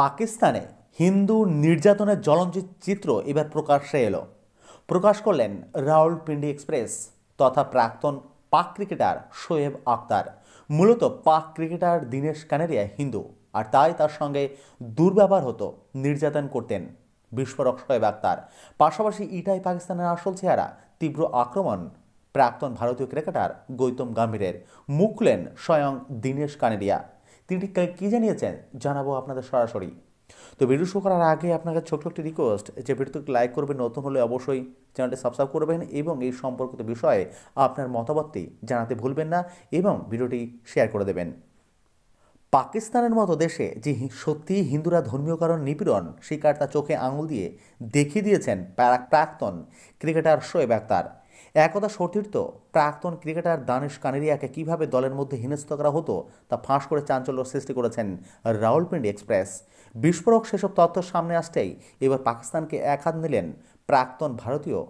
পাকিস্তানে হিন্দু নির্যাতনের জ্বলঞ্চিত চিত্র এবার প্রকাশ্যে এলো প্রকাশ করলেন রাউল পিন্ডি এক্সপ্রেস তথা প্রাক্তন পাক ক্রিকেটার শোয়েব আক্তার মূলত পাক ক্রিকেটার দীনেশ কানেরিয়া হিন্দু আর তাই তার সঙ্গে দুর্ব্যবহার হতো নির্যাতন করতেন বিস্ফোরক শোয়েব আক্তার পাশাপাশি ইটাই পাকিস্তানের আসল চেহারা তীব্র আক্রমণ প্রাক্তন ভারতীয় ক্রিকেটার গৌতম গাম্ভীরের মুখলেন স্বয়ং দীনেশ কানেরিয়া তিনি কী জানিয়েছেন জানাবো আপনাদের সরাসরি তো ভিডিও শুরু করার আগে আপনার কাছে ছোট্ট একটি রিকোয়েস্ট যে ভিডিওটিকে লাইক করবেন নতুন হলে অবশ্যই চ্যানেলটি সাবস্ক্রাইব করবেন এবং এই সম্পর্কিত বিষয়ে আপনার মতামতটি জানাতে ভুলবেন না এবং ভিডিওটি শেয়ার করে দেবেন পাকিস্তানের মতো দেশে যে সত্যিই হিন্দুরা ধর্মীয় কারণ নিপীড়ন শিকার তা চোখে আঙুল দিয়ে দেখিয়ে দিয়েছেন প্রাক্তন ক্রিকেটার শোয়েব আক্তার একদা সতীর্থ প্রাক্তন ক্রিকেটার দানিশ কানেরিয়াকে কিভাবে দলের মধ্যে হিনস্থ করা হতো তা ফাঁস করে চাঞ্চল্য সৃষ্টি করেছেন রাওয়ালপিন্ডি এক্সপ্রেস বিস্ফোরক সেসব তথ্য সামনে আসতেই এবার পাকিস্তানকে এক হাত নিলেন প্রাক্তন ভারতীয়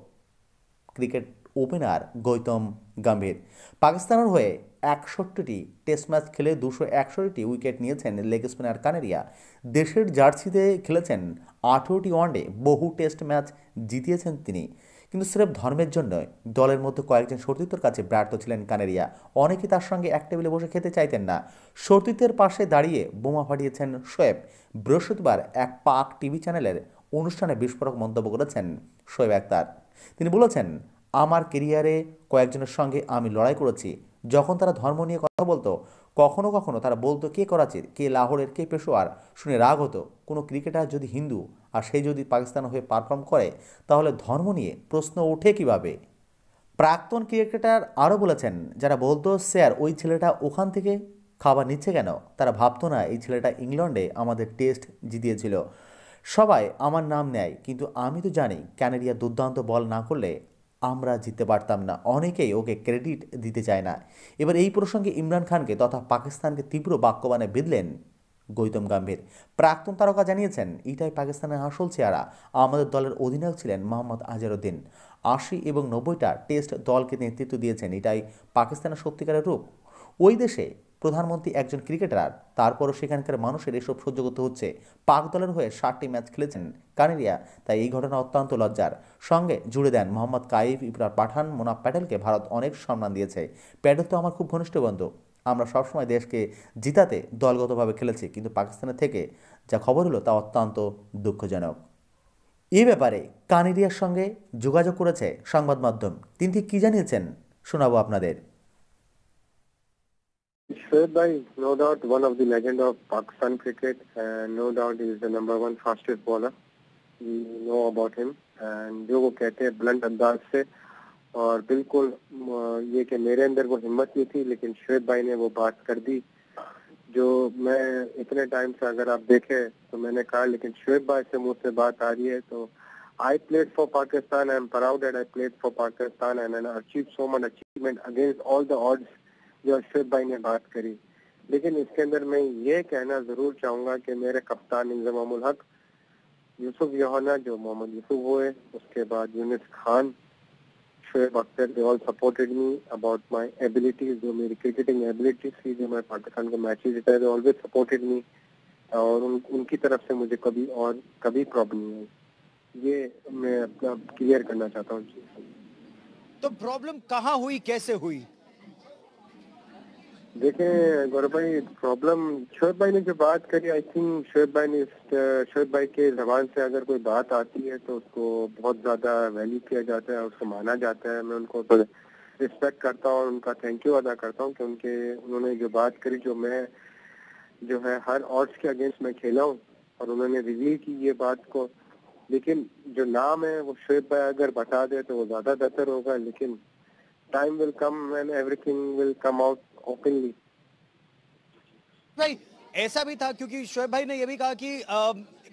ক্রিকেট ওপেনার গৌতম গম্ভীর পাকিস্তানের হয়ে একষট্টিটি টেস্ট ম্যাচ খেলে দুশো একষট্টিটি উইকেট নিয়েছেন লেগ স্পিনার কানেরিয়া দেশের জার্সিতে খেলেছেন আঠেরোটি ওয়ানডে বহু টেস্ট ম্যাচ জিতিয়েছেন তিনি কিন্তু স্রেফ ধর্মের জন্য দলের মধ্যে কয়েকজন সতীর্থর কাছে ব্যর্থ ছিলেন কানেরিয়া অনেকে তার সঙ্গে এক টেবিলে বসে খেতে চাইতেন না সতীর্থের পাশে দাঁড়িয়ে বোমা ফাটিয়েছেন শোয়েব বৃহস্পতিবার এক পাক টিভি চ্যানেলের অনুষ্ঠানে বিস্ফোরক মন্তব্য করেছেন শোয়েব আক্তার তিনি বলেছেন আমার কেরিয়ারে কয়েকজনের সঙ্গে আমি লড়াই করেছি যখন তারা ধর্ম নিয়ে কথা বলতো কখনো কখনো তারা বলতো কে করাচির কে লাহোরের কে পেশোয়ার শুনে রাগ হতো কোনো ক্রিকেটার যদি হিন্দু আর সে যদি পাকিস্তান হয়ে পারফর্ম করে তাহলে ধর্ম নিয়ে প্রশ্ন ওঠে কিভাবে প্রাক্তন ক্রিকেটার আরও বলেছেন যারা বলতো স্যার ওই ছেলেটা ওখান থেকে খাবার নিচ্ছে কেন তারা ভাবতো না এই ছেলেটা ইংল্যান্ডে আমাদের টেস্ট জিতিয়েছিল সবাই আমার নাম নেয় কিন্তু আমি তো জানি ক্যানেডিয়া দুর্দান্ত বল না করলে আমরা জিততে পারতাম না অনেকেই ওকে ক্রেডিট দিতে চায় না এবার এই প্রসঙ্গে ইমরান খানকে তথা পাকিস্তানকে তীব্র বাক্যবানে বিঁধলেন গৌতম গম্ভীর প্রাক্তন তারকা জানিয়েছেন এটাই পাকিস্তানের আসল চেহারা আমাদের দলের অধিনায়ক ছিলেন মোহাম্মদ আজারউদ্দিন আশি এবং নব্বইটা টেস্ট দলকে নেতৃত্ব দিয়েছেন এটাই পাকিস্তানের সত্যিকারের রূপ ওই দেশে প্রধানমন্ত্রী একজন ক্রিকেটার তারপরও সেখানকার মানুষের এসব সহ্য করতে হচ্ছে পাক দলের হয়ে ষাটটি ম্যাচ খেলেছেন কানেরিয়া তাই এই ঘটনা অত্যন্ত লজ্জার সঙ্গে জুড়ে দেন মোহাম্মদ কাইফ ইবরার পাঠান মোনাফ প্যাটেলকে ভারত অনেক সম্মান দিয়েছে প্যাটেল তো আমার খুব ঘনিষ্ঠ বন্ধু আমরা সবসময় দেশকে জিতাতে দলগতভাবে খেলেছি কিন্তু পাকিস্তানের থেকে যা খবর হলো তা অত্যন্ত দুঃখজনক এ ব্যাপারে কানেরিয়ার সঙ্গে যোগাযোগ করেছে সংবাদ মাধ্যম তিনি কি জানিয়েছেন শোনাবো আপনাদের Shoaib is no doubt one of the legend of Pakistan cricket and no doubt he is the number one fastest bowler. We know about him and जो वो कहते हैं ब्लंट अंदाज से और बिल्कुल ये कि मेरे अंदर वो हिम्मत नहीं थी लेकिन शुएब भाई ने वो बात कर दी जो मैं इतने टाइम से अगर आप देखें तो मैंने कहा लेकिन शुएब भाई से मुझसे बात आ रही है तो I played for Pakistan. I'm proud that I played for Pakistan and, and achieved so much achievement against all the odds जो अशरफ भाई ने बात करी लेकिन इसके अंदर मैं ये कहना ज़रूर चाहूंगा कि मेरे कप्तान इंजमाम हक यूसुफ योहना जो मोहम्मद यूसुफ हुए उसके बाद Younis Khan Shoaib Akhtar they all supported me about my abilities जो मेरी क्रिकेटिंग एबिलिटीज थी जो मैं पाकिस्तान को मैच जिताए दे ऑलवेज सपोर्टेड मी और उन, उनकी तरफ से मुझे कभी और कभी प्रॉब्लम नहीं आई ये मैं अपना क्लियर करना चाहता हूँ तो प्रॉब्लम कहाँ हुई कैसे हुई देखें गौरव भाई प्रॉब्लम शोएब भाई ने जो बात करी आई थिंक शोएब भाई ने शोएब भाई के जबान से अगर कोई बात आती है तो उसको बहुत ज़्यादा वैल्यू किया जाता है उसको माना जाता है मैं उनको रिस्पेक्ट करता हूँ उनका थैंक यू अदा करता हूँ कि उनके उन्होंने जो बात करी जो मैं जो है हर ऑर्ड्स के अगेंस्ट मैं खेला हूँ और उन्होंने रिवील की ये बात को लेकिन जो नाम है वो शोएब भाई अगर बता दे तो वो ज़्यादा बेहतर होगा लेकिन time will come and everything will come out openly नहीं ऐसा भी था क्योंकि शोएब भाई ने यह भी कहा कि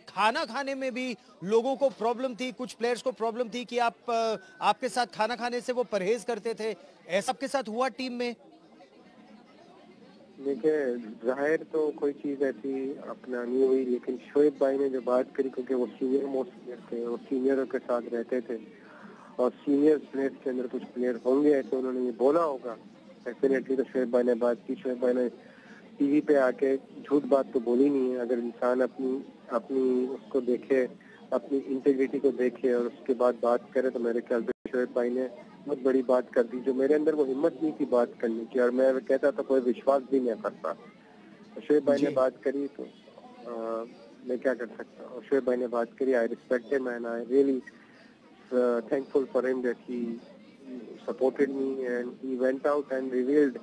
खाना खाने में भी लोगों को प्रॉब्लम थी कुछ प्लेयर्स को प्रॉब्लम थी कि आप आपके साथ खाना खाने से वो परहेज करते थे ऐसा आपके साथ हुआ टीम में देखिए जाहिर तो कोई चीज़ ऐसी अपना नहीं हुई लेकिन शोएब भाई ने जो बात करी क्योंकि वो सीनियर मोस्ट प्लेयर थे और सीनियर के साथ रहते थे और सीनियर प्लेयर्स के अंदर कुछ प्लेयर होंगे ऐसे उन्होंने ये बोला होगा डेफिनेटली तो शुएब भाई ने बात की शुएब भाई ने टीवी पे आके झूठ बात तो बोली नहीं है अगर इंसान अपनी अपनी उसको देखे अपनी इंटेग्रिटी को देखे और उसके बाद बात करे तो मेरे ख्याल से शुएब भाई ने बहुत बड़ी बात कर दी जो मेरे अंदर वो हिम्मत नहीं थी बात करने की और मैं कहता था कोई विश्वास भी नहीं करता तो शुएब भाई ने बात करी तो आ, मैं क्या कर सकता और शुएब भाई ने बात करी I respect man I really thankful for him that he supported me and he went out and revealed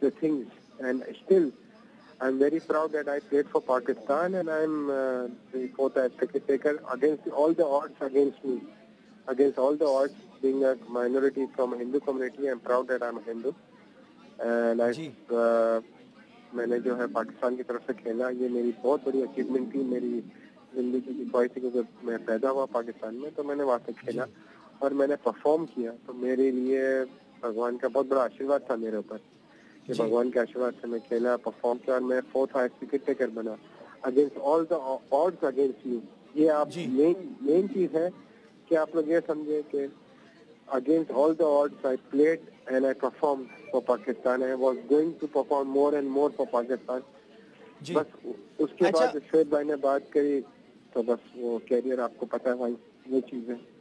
the things and still I'm very proud that I played for Pakistan and I'm uh, the fourth aspect taker against all the odds against me. Against all the odds, being a minority from a Hindu community, I'm proud that I'm a Hindu. And I, uh, मैंने जो है पाकिस्तान की तरफ से खेला ये मेरी बहुत बड़ी अचीवमेंट थी मेरी ज़िंदगी की ख्वाहिश थी क्योंकि मैं पैदा हुआ पाकिस्तान में तो मैंने वहाँ से खेला और मैंने परफॉर्म किया तो मेरे लिए भगवान का बहुत बड़ा आशीर्वाद था मेरे ऊपर कि भगवान के आशीर्वाद से मैं खेला परफॉर्म किया और मैं फोर्थ हायर विकेट टेकर बना against all the odds against you ये आप मेन मेन चीज है कि आप लोग ये समझे कि against all the odds I played and I perform for Pakistan I was going to perform more and more for Pakistan बस उसके अच्छा, बाद श्वेत भाई ने बात करी तो बस वो कैरियर आपको पता है भाई ये चीज़ है